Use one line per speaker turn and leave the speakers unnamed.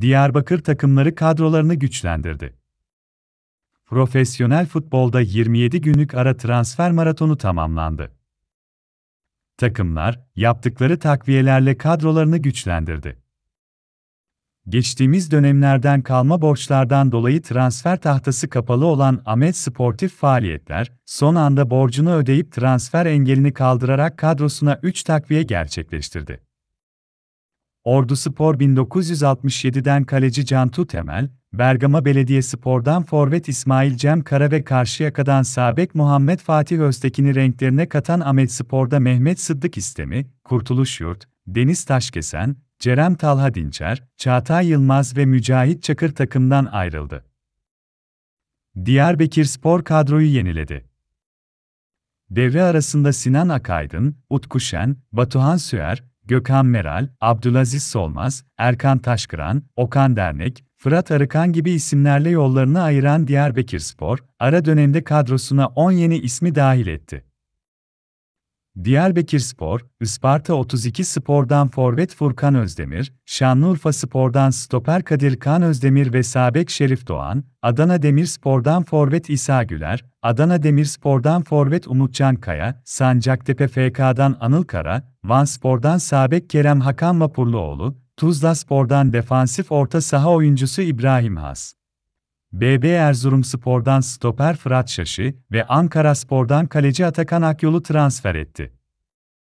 Diyarbakır takımları kadrolarını güçlendirdi. Profesyonel futbolda 27 günlük ara transfer maratonu tamamlandı. Takımlar yaptıkları takviyelerle kadrolarını güçlendirdi. Geçtiğimiz dönemlerden kalma borçlardan dolayı transfer tahtası kapalı olan Ahmet Sportif Faaliyetler, son anda borcunu ödeyip transfer engelini kaldırarak kadrosuna 3 takviye gerçekleştirdi. Ordu Spor 1967'den kaleci Can Temel, Bergama Belediyespor'dan forvet İsmail Cem Kara ve Karşıyaka'dan Sabek Muhammed Fatih Öztekin'i renklerine katan Ahmet Spor'da Mehmet Sıddık İstemi, Kurtuluş Yurt, Deniz Taşkesen, Cerem Talha Dinçer, Çağatay Yılmaz ve Mücahit Çakır takımdan ayrıldı. Diyarbakır Spor kadroyu yeniledi. Devre arasında Sinan Akaydın, Utku Şen, Batuhan Süer, Gökhan Meral, Abdülaziz Solmaz, Erkan Taşkıran, Okan Dernek, Fırat Arıkan gibi isimlerle yollarını ayıran Diyarbakır Spor, ara dönemde kadrosuna 10 yeni ismi dahil etti. Diyarbakır Spor, Isparta 32 Spor'dan Forvet Furkan Özdemir, Şanlıurfa Spor'dan Stoper Kadir Kan Özdemir ve Sabek Şerif Doğan, Adana Demir Spor'dan Forvet İsa Güler, Adana Demir Spor'dan Forvet Umutcan Kaya, Sancaktepe FK'dan Anıl Kara, Van Spor'dan Sabek Kerem Hakan Vapurluoğlu, Tuzla Spor'dan defansif orta saha oyuncusu İbrahim Has. BB Erzurumspor'dan stoper Fırat Şaşı ve Ankara Spor'dan kaleci Atakan Akyol'u transfer etti.